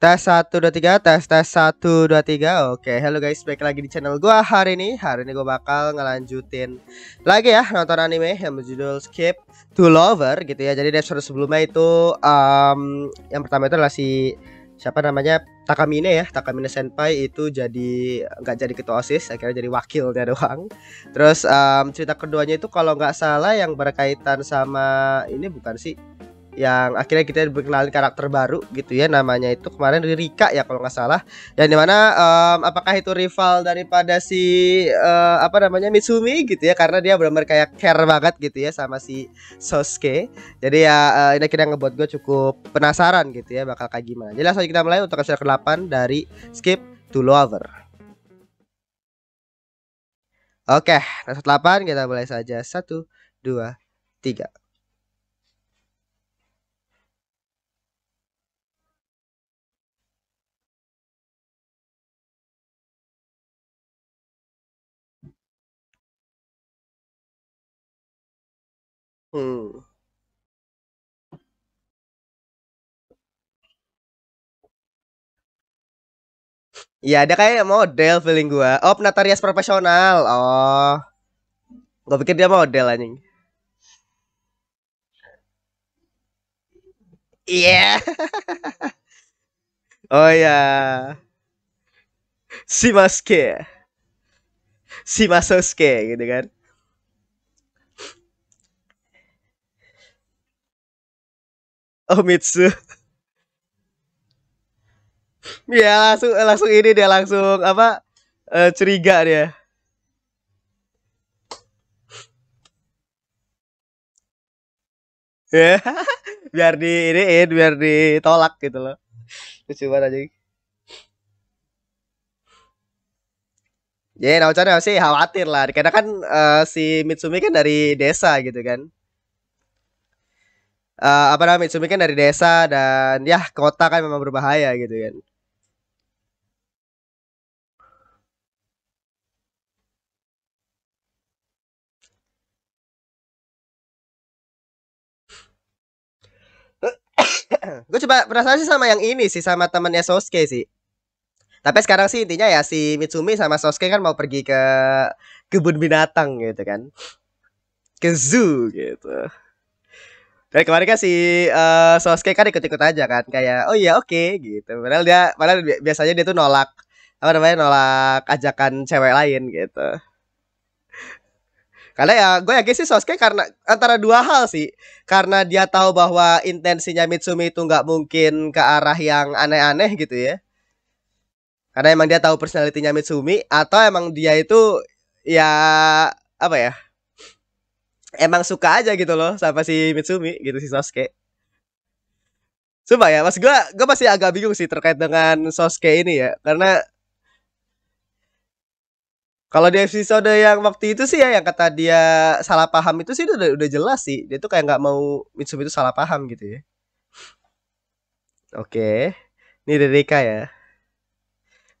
Tes 1, 2, 3, tes, tes 1, 2, 3 Oke, halo guys, balik lagi di channel gua hari ini Hari ini gua bakal ngelanjutin lagi ya nonton anime yang berjudul Skip to Lover gitu ya Jadi episode sebelumnya itu, um, yang pertama itu adalah si siapa namanya Takamine ya Takamine Senpai itu jadi Gak jadi ketua osis akhirnya jadi wakilnya doang terus um, cerita keduanya itu kalau gak salah yang berkaitan sama ini bukan sih yang akhirnya kita berkenalan karakter baru gitu ya namanya itu kemarin Rika ya kalau nggak salah dan dimana um, apakah itu rival daripada si uh, apa namanya Mitsumi gitu ya karena dia benar-benar kayak care banget gitu ya sama si Sosuke jadi ya uh, ini akhirnya ngebuat gue cukup penasaran gitu ya bakal kayak gimana jadi langsung kita mulai untuk episode ke-8 dari Skip to Lover Oke, okay, episode 8 kita mulai saja. 1, 2, 3. Hmm. Iya, ada kayak model feeling gua. Oh, penata profesional. Oh. Gua pikir dia model anjing. Iya. Yeah. oh ya. Yeah. Si Maske. Si Masoske gitu kan. Oh Mitsu, ya langsung langsung ini dia langsung apa uh, curiga dia. ya biar di ini eh, biar ditolak gitu loh lucu banget aja ya yeah, Naocan sih khawatir lah karena kan uh, si Mitsumi kan dari desa gitu kan uh, apa namanya Mitsumi kan dari desa dan ya kota kan memang berbahaya gitu kan. gue coba penasaran sih sama yang ini sih sama temennya Sosuke sih. Tapi sekarang sih intinya ya si Mitsumi sama Sosuke kan mau pergi ke kebun binatang gitu kan. Ke zoo gitu dari kemarin kan si uh, Sosuke kan ikut-ikut aja kan kayak oh iya oke okay, gitu. Padahal dia padahal bi biasanya dia tuh nolak apa namanya nolak ajakan cewek lain gitu. Karena ya gue yakin sih Sosuke karena antara dua hal sih. Karena dia tahu bahwa intensinya Mitsumi itu nggak mungkin ke arah yang aneh-aneh gitu ya. Karena emang dia tahu personalitinya Mitsumi atau emang dia itu ya apa ya? emang suka aja gitu loh sama si Mitsumi gitu si Sosuke. Coba ya, mas gue gue masih agak bingung sih terkait dengan Sosuke ini ya, karena kalau di episode yang waktu itu sih ya yang kata dia salah paham itu sih udah, udah jelas sih. Dia tuh kayak nggak mau Mitsumi itu salah paham gitu ya. Oke. Ini Rika ya.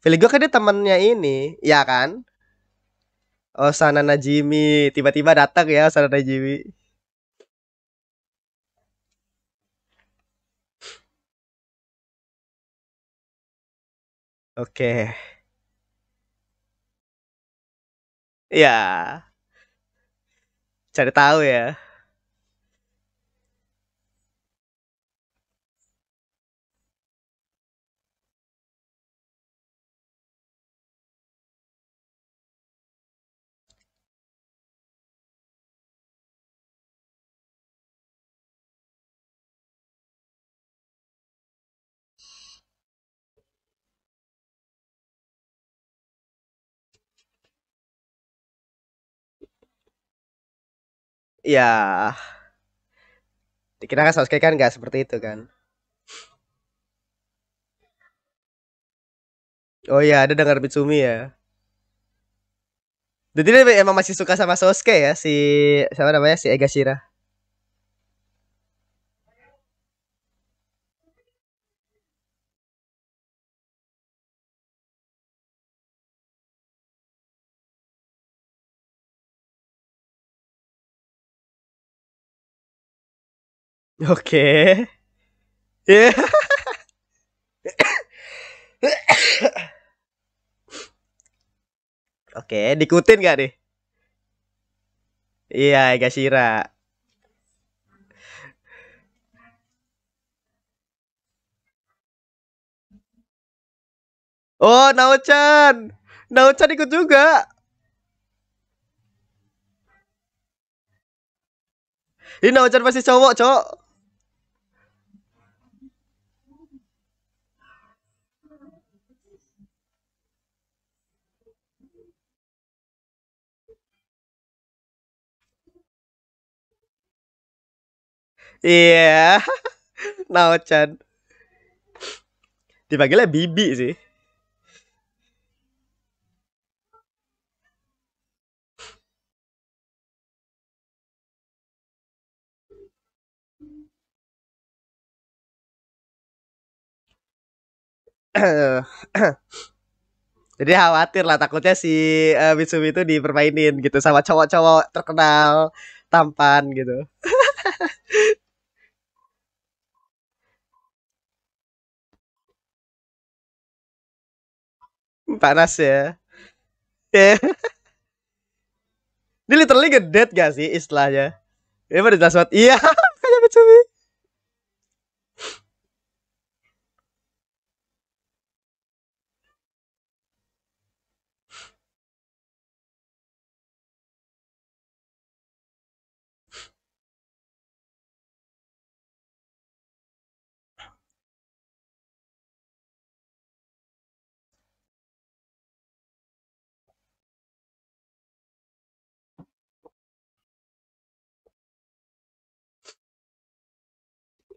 Feeling gue kan dia temennya ini, ya kan? Oh Osana Najimi tiba-tiba datang ya Osana Najimi. Oke. Okay. Ya. Cari tahu ya. ya dikira kan Sasuke kan nggak seperti itu kan oh ya, ada dengar Mitsumi ya jadi dia emang masih suka sama Sasuke ya si siapa namanya si Egashira Oke. Okay. Yeah. Oke, okay, dikutin gak nih? Iya, Ega Shira. Oh, Naochan. Naochan ikut juga. Ini Naochan pasti cowok, cowok. Iya. Yeah. Naochan. Dipanggilnya Bibi sih. Jadi khawatir lah takutnya si uh, Mitsumi itu dipermainin gitu sama cowok-cowok terkenal tampan gitu. panas ya yeah. ini literally gede gak sih istilahnya ini pada jelas banget iya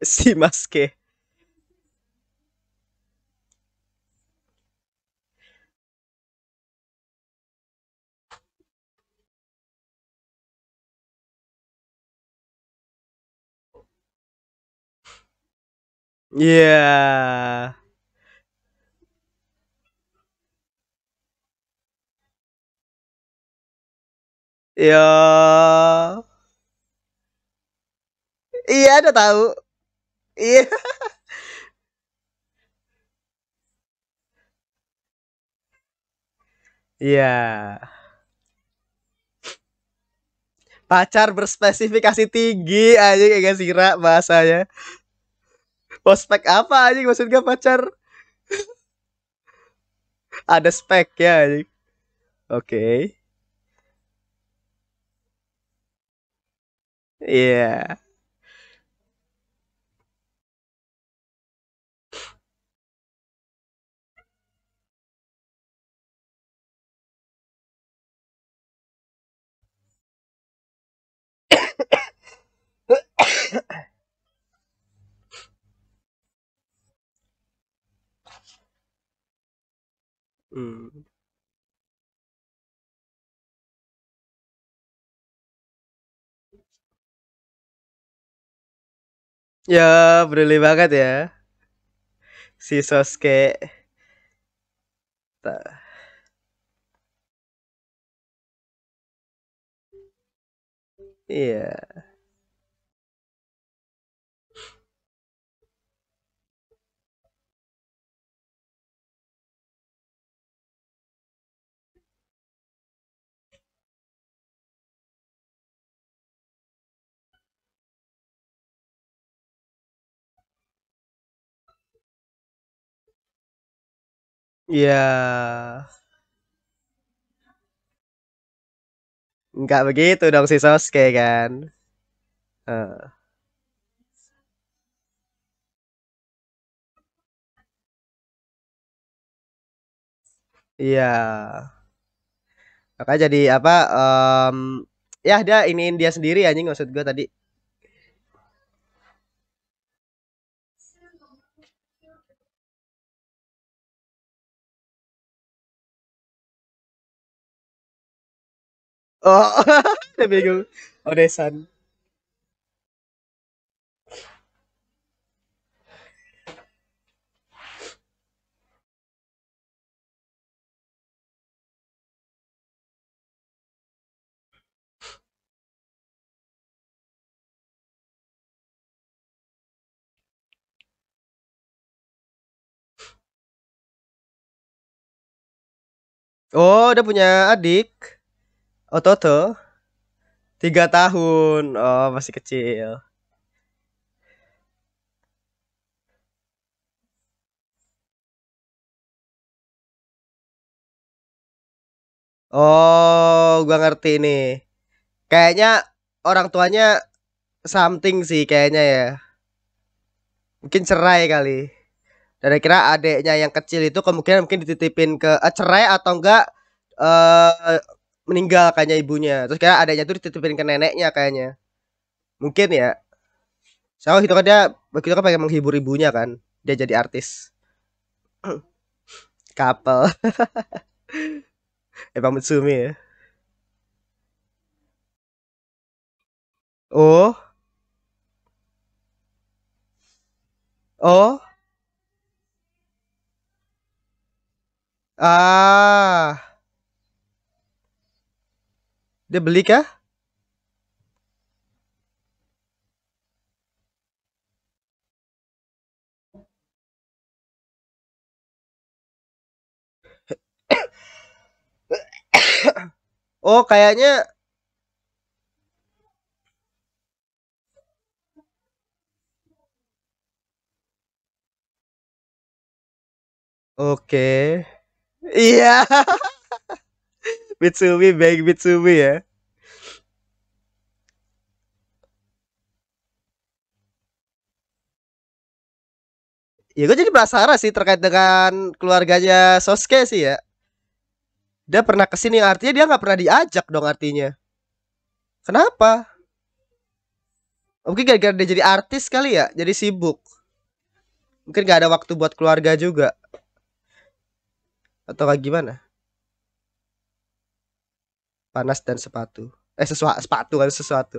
si Mas Ya. Yeah. Ya. Iya, udah tahu. Iya. Iya. Pacar berspesifikasi tinggi aja, kayak gak sira bahasanya. Prospek apa aja maksudnya pacar? Ada spek ya aja. Oke. Okay. Iya. hmm. Ya, peduli banget ya. Si Sosuke. tak Iya. Yeah. Iya. Enggak begitu dong si Sosuke kan. Uh. Iya. Maka jadi apa um, ya dia ini dia sendiri anjing maksud gue tadi. Oh, udah bingung. Odesan. Oh, udah punya adik. Oh tiga tahun oh masih kecil Oh, gua ngerti nih. Kayaknya orang tuanya something sih kayaknya ya. Mungkin cerai kali. Dan kira adeknya yang kecil itu kemungkinan mungkin dititipin ke eh, cerai atau enggak eh meninggal kayaknya ibunya terus kayak adanya tuh ditutupin ke neneknya kayaknya mungkin ya soalnya itu kan dia begitu kan pengen menghibur ibunya kan dia jadi artis couple emang Mitsumi ya oh oh ah dia beli kah? Oh, kayaknya Oke. Okay. Iya. Mitsubi baik Mitsubi ya. Ya gue jadi penasaran sih terkait dengan keluarganya Sosuke sih ya. Dia pernah kesini artinya dia nggak pernah diajak dong artinya. Kenapa? Mungkin gara-gara dia jadi artis kali ya, jadi sibuk. Mungkin gak ada waktu buat keluarga juga. Atau kayak gimana? panas dan sepatu. Eh sesuatu sepatu kan sesuatu.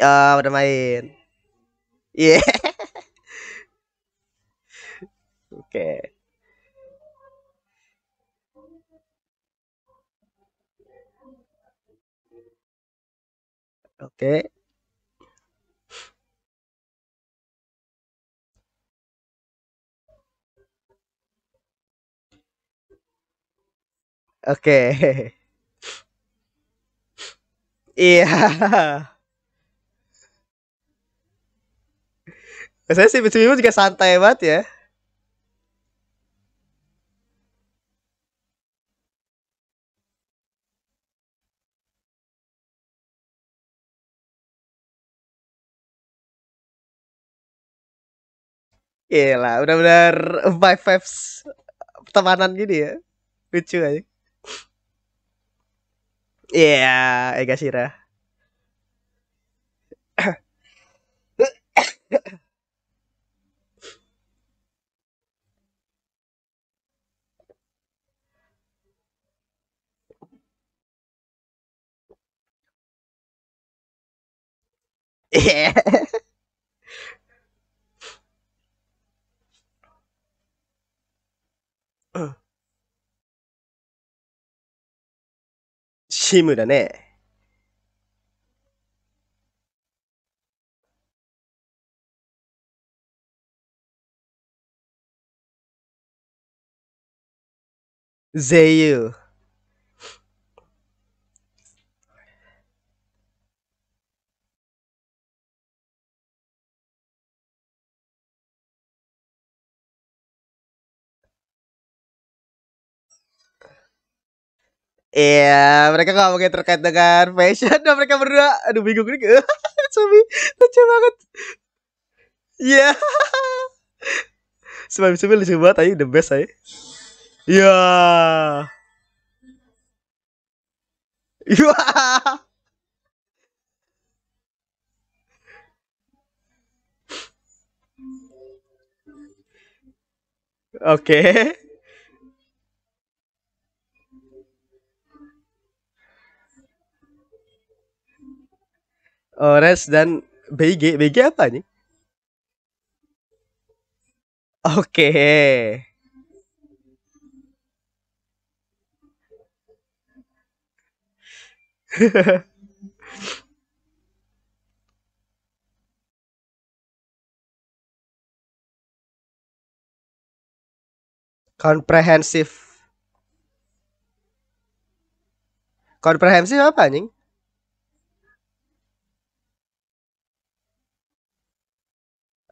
ya oh, udah main. Iya. Yeah. Oke. okay. Oke. Okay. Oke. Iya. Saya sih -betul juga santai banget ya. Iya lah, benar-benar vibe vibes pertemanan gini ya. Lucu aja. Iya, yeah, Ega Sira. Yeah. チームだね。ゼユー。Iya, yeah, mereka mungkin terkait dengan fashion dan nah, mereka berdua. Aduh, bingung nih. Suami, lucu banget. Iya. Yeah. Suami lucu banget, ayo the best ayo. Iya. Iya. Oke. Okay. Ores eh, dan BG. BG apa nih? Oke. Komprehensif. Komprehensif apa anjing?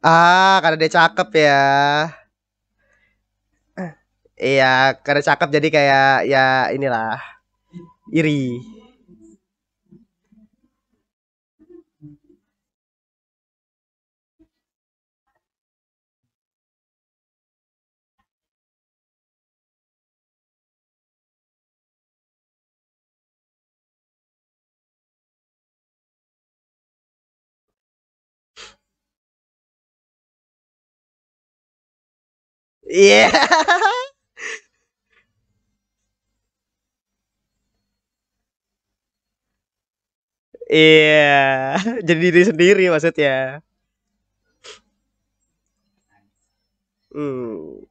Ah, karena dia cakep ya. Eh. Iya, karena cakep jadi kayak ya inilah iri. Iya. Yeah. Iya, jadi diri sendiri maksudnya. Hmm.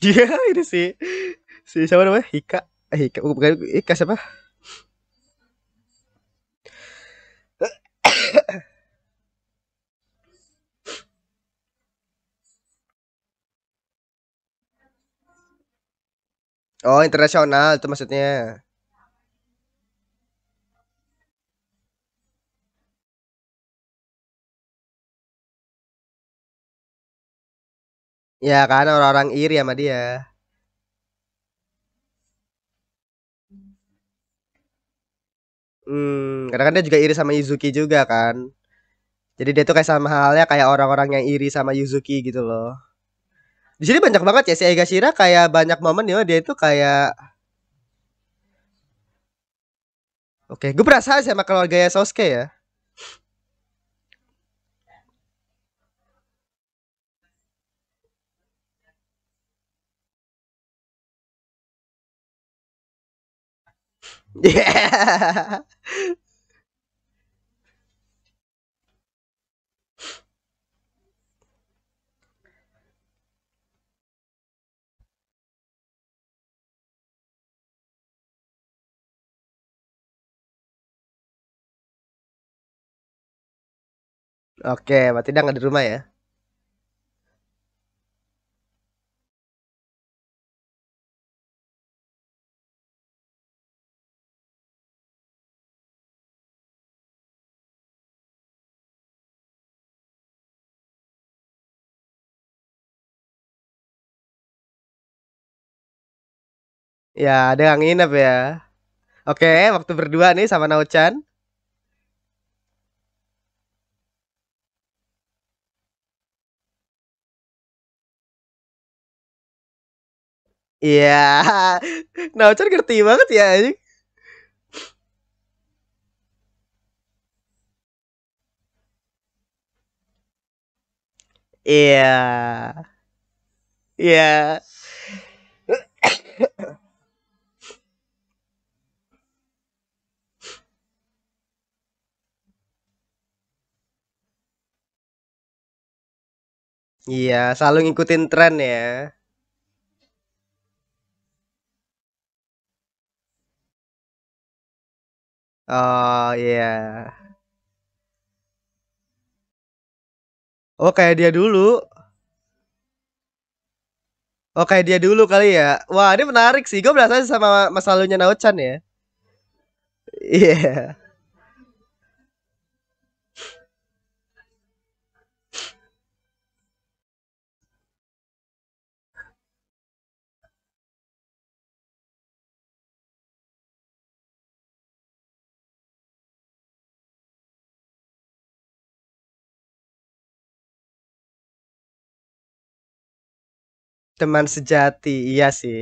Iya, ini sih. Si siapa namanya? Hika. Eh, Hika Hika siapa? Oh, internasional itu maksudnya. Ya kan orang-orang iri sama dia. Hmm, karena kan dia juga iri sama Yuzuki juga kan. Jadi dia tuh kayak sama halnya kayak orang-orang yang iri sama Yuzuki gitu loh di sini banyak banget ya si Egashira kayak banyak momen ya dia itu kayak Oke, gue sih sama keluarga ya Sosuke ya. Yeah. Oke, berarti dia nggak di rumah ya? Ya, ada yang nginep ya. Oke, waktu berdua nih sama Nauchan. Iya. Naocan ngerti banget ya Iya. Iya. Iya, selalu ngikutin tren ya. Oh iya. Yeah. Oh kayak dia dulu. Oh kayak dia dulu kali ya. Wah ini menarik sih. Gue berasa sama masa lalunya Naochan ya. Iya. Yeah. Teman sejati, iya sih.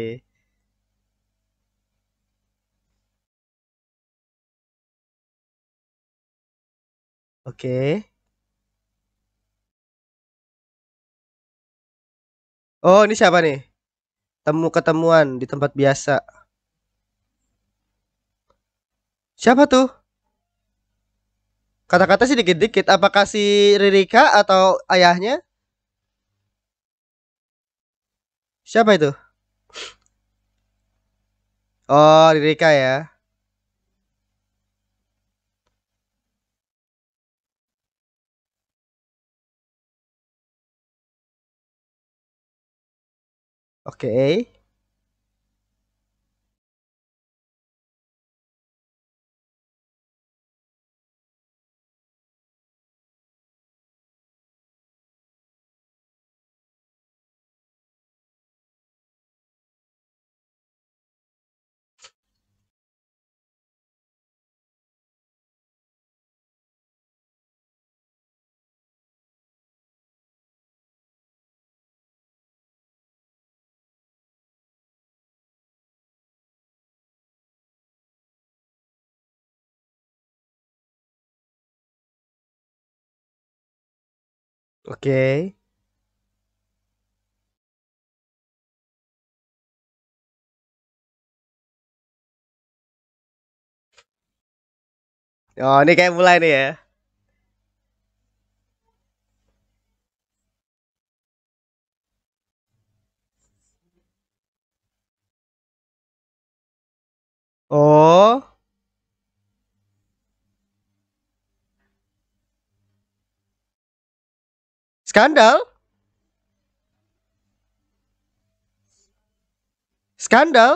Oke. Oh, ini siapa nih? Temu ketemuan di tempat biasa. Siapa tuh? Kata-kata sih dikit-dikit. Apakah si Ririka atau ayahnya? Siapa itu? Oh, Ririka ya. Oke. Okay. Oke. Oh, ini kayak mulai nih ya. Oh. Skandal? Skandal?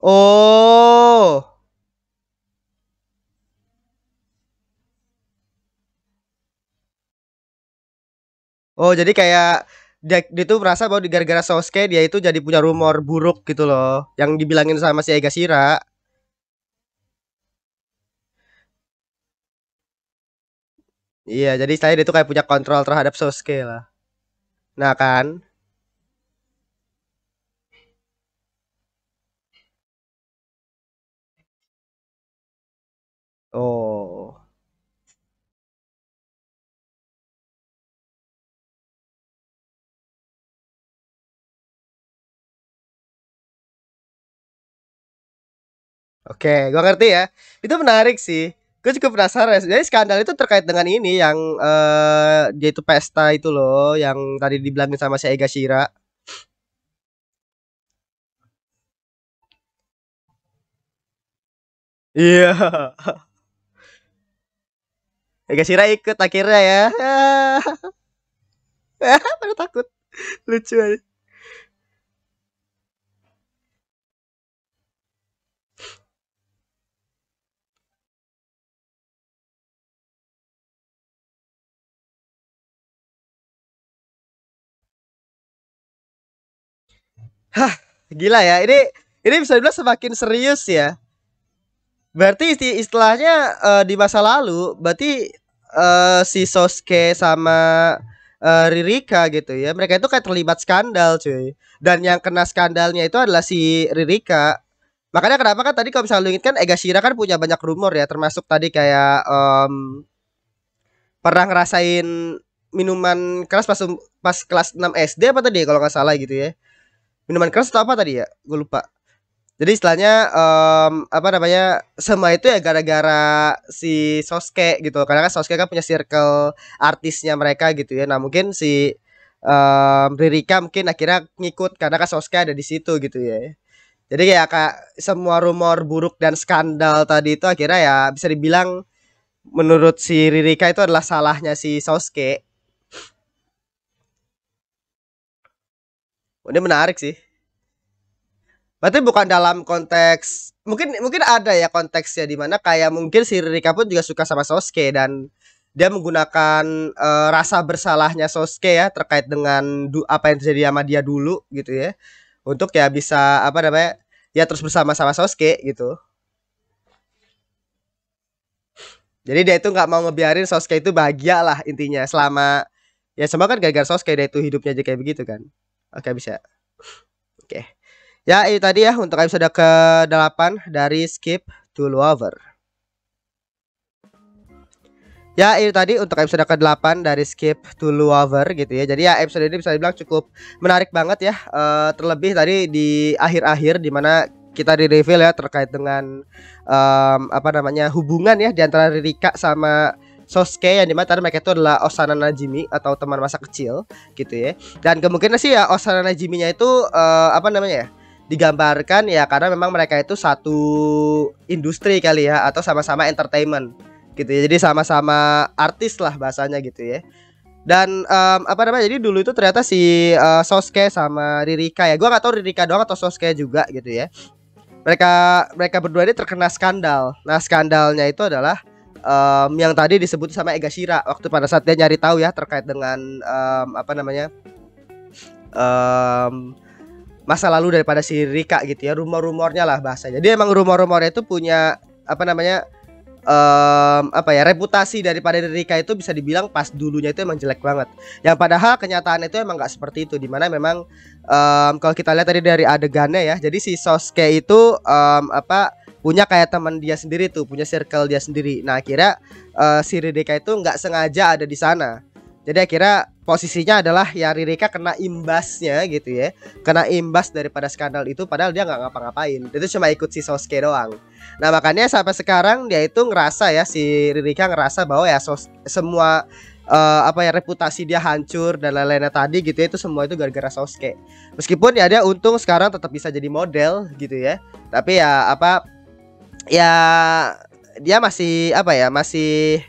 Oh. Oh, jadi kayak dia, dia tuh merasa bahwa gara-gara Sosuke dia itu jadi punya rumor buruk gitu loh yang dibilangin sama si Sira Iya, jadi saya dia tuh kayak punya kontrol terhadap Sosuke lah. Nah kan, Oh. Oke, gua ngerti ya. Itu menarik sih. Gue cukup penasaran. Ya. Jadi skandal itu terkait dengan ini yang eh dia itu pesta itu loh, yang tadi dibilangin sama si Ega Shira. Iya. Ega Shira ikut akhirnya ya. Pada takut. Lucu aja. Hah, gila ya. Ini ini bisa dibilang semakin serius ya. Berarti istilahnya uh, di masa lalu, berarti uh, si Sosuke sama uh, Ririka gitu ya. Mereka itu kayak terlibat skandal, cuy. Dan yang kena skandalnya itu adalah si Ririka. Makanya kenapa kan tadi kalau misalnya lu ingat kan Egashira kan punya banyak rumor ya, termasuk tadi kayak um, pernah ngerasain minuman keras pas um, pas kelas 6 SD apa tadi ya, kalau nggak salah gitu ya minuman keras atau apa tadi ya gue lupa jadi istilahnya um, apa namanya semua itu ya gara-gara si Sosuke gitu karena kan Sosuke kan punya circle artisnya mereka gitu ya nah mungkin si um, Ririka mungkin akhirnya ngikut karena kan Sosuke ada di situ gitu ya jadi kayak kak semua rumor buruk dan skandal tadi itu akhirnya ya bisa dibilang menurut si Ririka itu adalah salahnya si Sosuke Oh, ini menarik sih. Berarti bukan dalam konteks mungkin mungkin ada ya konteksnya di mana kayak mungkin si Rika pun juga suka sama Sosuke dan dia menggunakan e, rasa bersalahnya Sosuke ya terkait dengan du apa yang terjadi sama dia dulu gitu ya. Untuk ya bisa apa namanya? Ya terus bersama-sama Sosuke gitu. Jadi dia itu nggak mau ngebiarin Sosuke itu bahagia lah intinya selama ya semua kan gara Sosuke dia itu hidupnya aja kayak begitu kan. Oke, bisa. Oke. Ya, itu tadi ya untuk episode ke-8 dari Skip to Lover. Ya itu tadi untuk episode ke-8 dari Skip to Lover gitu ya Jadi ya episode ini bisa dibilang cukup menarik banget ya uh, Terlebih tadi di akhir-akhir dimana kita di reveal ya terkait dengan um, apa namanya hubungan ya di antara Rika sama Sosuke yang dimana tadi mereka itu adalah Osana Najimi atau teman masa kecil gitu ya dan kemungkinan sih ya Osana Najiminya itu uh, apa namanya ya digambarkan ya karena memang mereka itu satu industri kali ya atau sama-sama entertainment gitu ya jadi sama-sama artis lah bahasanya gitu ya dan um, apa namanya jadi dulu itu ternyata si uh, Sosuke sama Ririka ya gua gak tahu Ririka doang atau Sosuke juga gitu ya mereka mereka berdua ini terkena skandal nah skandalnya itu adalah um, yang tadi disebut sama Egashira waktu pada saat dia nyari tahu ya terkait dengan um, apa namanya um, masa lalu daripada si Rika gitu ya rumor-rumornya lah bahasanya Jadi emang rumor-rumornya itu punya apa namanya um, apa ya reputasi daripada Rika itu bisa dibilang pas dulunya itu emang jelek banget yang padahal kenyataan itu emang nggak seperti itu dimana memang um, kalau kita lihat tadi dari adegannya ya jadi si Sosuke itu um, apa punya kayak teman dia sendiri tuh punya circle dia sendiri nah akhirnya uh, si Ririka itu nggak sengaja ada di sana jadi akhirnya posisinya adalah ya Ririka kena imbasnya gitu ya. Kena imbas daripada skandal itu padahal dia nggak ngapa-ngapain. Itu cuma ikut si Sosuke doang. Nah makanya sampai sekarang dia itu ngerasa ya si Ririka ngerasa bahwa ya Sos semua uh, apa ya reputasi dia hancur dan lain lain tadi gitu ya itu semua itu gara-gara Sosuke. Meskipun ya dia untung sekarang tetap bisa jadi model gitu ya. Tapi ya apa ya dia masih apa ya masih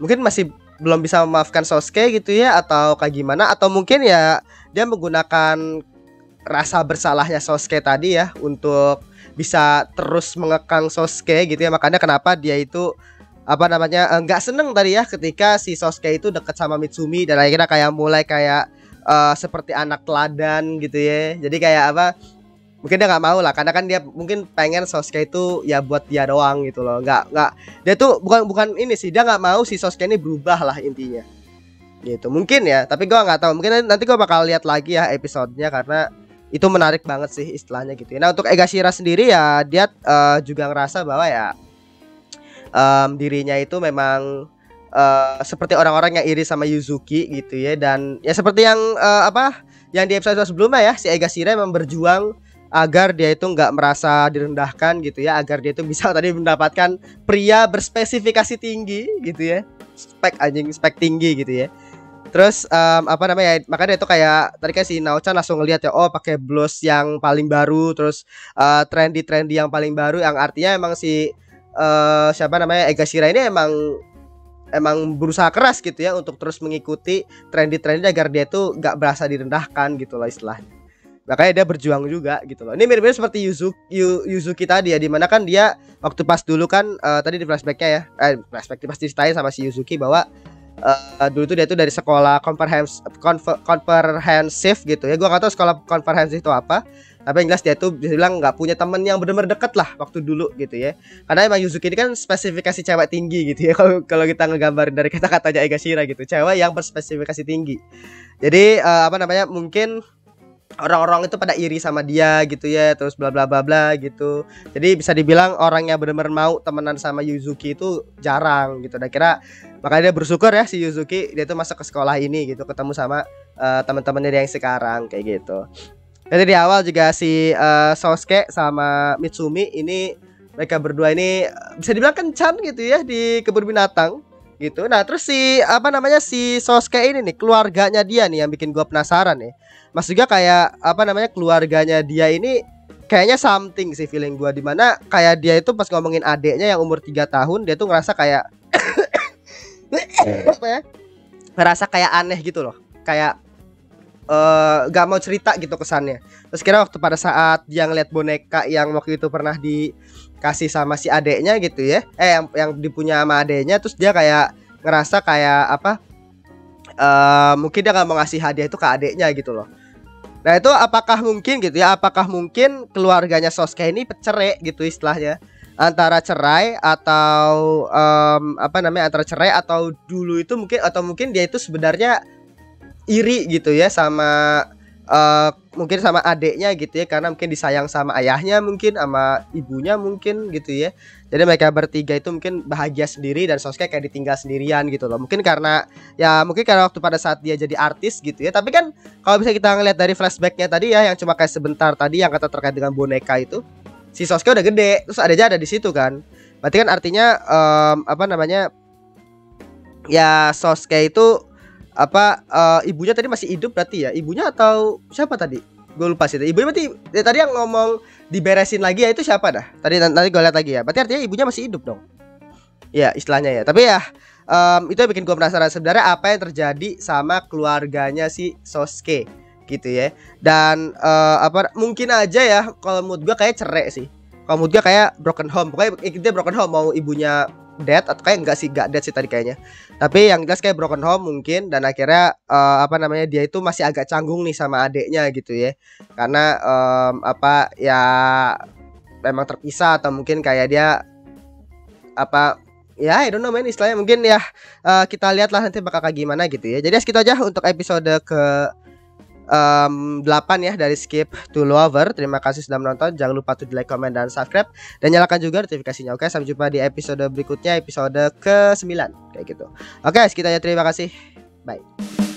mungkin masih belum bisa memaafkan Sosuke gitu ya atau kayak gimana atau mungkin ya dia menggunakan rasa bersalahnya Sosuke tadi ya untuk bisa terus mengekang Sosuke gitu ya makanya kenapa dia itu apa namanya eh, nggak seneng tadi ya ketika si Sosuke itu deket sama Mitsumi dan akhirnya kayak mulai kayak uh, seperti anak teladan gitu ya jadi kayak apa mungkin dia nggak mau lah karena kan dia mungkin pengen Sosuke itu ya buat dia doang gitu loh nggak nggak dia tuh bukan bukan ini sih dia nggak mau si Sosuke ini berubah lah intinya gitu mungkin ya tapi gua nggak tahu mungkin nanti gua bakal lihat lagi ya episodenya karena itu menarik banget sih istilahnya gitu ya. nah untuk Egashira sendiri ya dia uh, juga ngerasa bahwa ya um, dirinya itu memang uh, seperti orang-orang yang iri sama Yuzuki gitu ya dan ya seperti yang uh, apa yang di episode sebelumnya ya si Egashira memang berjuang agar dia itu nggak merasa direndahkan gitu ya agar dia itu bisa tadi mendapatkan pria berspesifikasi tinggi gitu ya spek anjing spek tinggi gitu ya terus um, apa namanya makanya itu kayak tadi kan si Naucan langsung ngelihat ya oh pakai blouse yang paling baru terus uh, eh, trendy trendy yang paling baru yang artinya emang si uh, siapa namanya Ega Shira ini emang emang berusaha keras gitu ya untuk terus mengikuti trendy trendy agar dia itu nggak berasa direndahkan gitu loh istilahnya makanya dia berjuang juga gitu loh. Ini mirip-mirip seperti Yuzuki, Yu, Yuzuki tadi ya, dimana kan dia waktu pas dulu kan uh, tadi di flashbacknya ya, eh flashback pasti ditanya sama si Yuzuki bahwa uh, dulu tuh dia tuh dari sekolah comprehensive, comprehensive gitu ya. gue gak tau sekolah comprehensive itu apa, tapi yang jelas dia tuh bisa bilang nggak punya temen yang benar-benar deket lah waktu dulu gitu ya. Karena emang Yuzuki ini kan spesifikasi cewek tinggi gitu ya. Kalau kita ngegambarin dari kata-katanya Egashira gitu, cewek yang berspesifikasi tinggi. Jadi uh, apa namanya mungkin orang-orang itu pada iri sama dia gitu ya terus bla bla bla bla gitu jadi bisa dibilang orang yang benar-benar mau temenan sama Yuzuki itu jarang gitu dan kira makanya dia bersyukur ya si Yuzuki dia tuh masuk ke sekolah ini gitu ketemu sama uh, eh, teman-temannya yang sekarang kayak gitu jadi di awal juga si uh, Sosuke sama Mitsumi ini mereka berdua ini eh, bisa dibilang kencan gitu ya di kebun binatang gitu nah terus si apa namanya si Sosuke ini nih keluarganya dia nih yang bikin gua penasaran nih mas juga kayak apa namanya keluarganya dia ini kayaknya something sih feeling gua dimana kayak dia itu pas ngomongin adeknya yang umur 3 tahun dia tuh ngerasa kayak apa ya ngerasa kayak aneh gitu loh kayak uh, eh, gak mau cerita gitu kesannya terus kira waktu pada saat dia ngeliat boneka yang waktu itu pernah di kasih sama si adeknya gitu ya eh yang yang dipunya sama adeknya terus dia kayak ngerasa kayak apa uh, mungkin dia gak mau ngasih hadiah itu ke adeknya gitu loh nah itu apakah mungkin gitu ya apakah mungkin keluarganya Sosuke ini cerai gitu istilahnya antara cerai atau um, apa namanya antara cerai atau dulu itu mungkin atau mungkin dia itu sebenarnya iri gitu ya sama Eh, mungkin sama adiknya gitu ya karena mungkin disayang sama ayahnya mungkin sama ibunya mungkin gitu ya jadi mereka bertiga itu mungkin bahagia sendiri dan Sosuke kayak ditinggal sendirian gitu loh mungkin karena ya mungkin karena waktu pada saat dia jadi artis gitu ya tapi kan kalau bisa kita ngeliat dari flashbacknya tadi ya yang cuma kayak sebentar tadi yang kata terkait dengan boneka itu si Sosuke udah gede terus ada aja ada di situ kan berarti kan artinya um, apa namanya ya Sosuke itu apa uh, ibunya tadi masih hidup berarti ya ibunya atau siapa tadi gue lupa sih ibunya berarti ya, tadi yang ngomong diberesin lagi ya itu siapa dah tadi nanti gue lihat lagi ya berarti artinya ibunya masih hidup dong ya istilahnya ya tapi ya um, itu yang bikin gue penasaran sebenarnya apa yang terjadi sama keluarganya si Sosuke gitu ya dan uh, apa mungkin aja ya kalau mood gue kayak cerai sih kalau mood gue kayak broken home pokoknya eh, dia broken home mau ibunya dead atau kayak enggak sih enggak dead sih tadi kayaknya. Tapi yang jelas kayak broken home mungkin dan akhirnya uh, apa namanya dia itu masih agak canggung nih sama adiknya gitu ya. Karena um, apa ya memang terpisah atau mungkin kayak dia apa ya I don't know man istilahnya mungkin ya uh, kita lihatlah nanti bakal kayak gimana gitu ya. Jadi segitu aja untuk episode ke um, 8 ya dari Skip to Lover. Terima kasih sudah menonton. Jangan lupa tuh like, comment dan subscribe. Dan nyalakan juga notifikasinya. Oke, sampai jumpa di episode berikutnya, episode ke-9. Kayak gitu. Oke, sekitarnya terima kasih. Bye.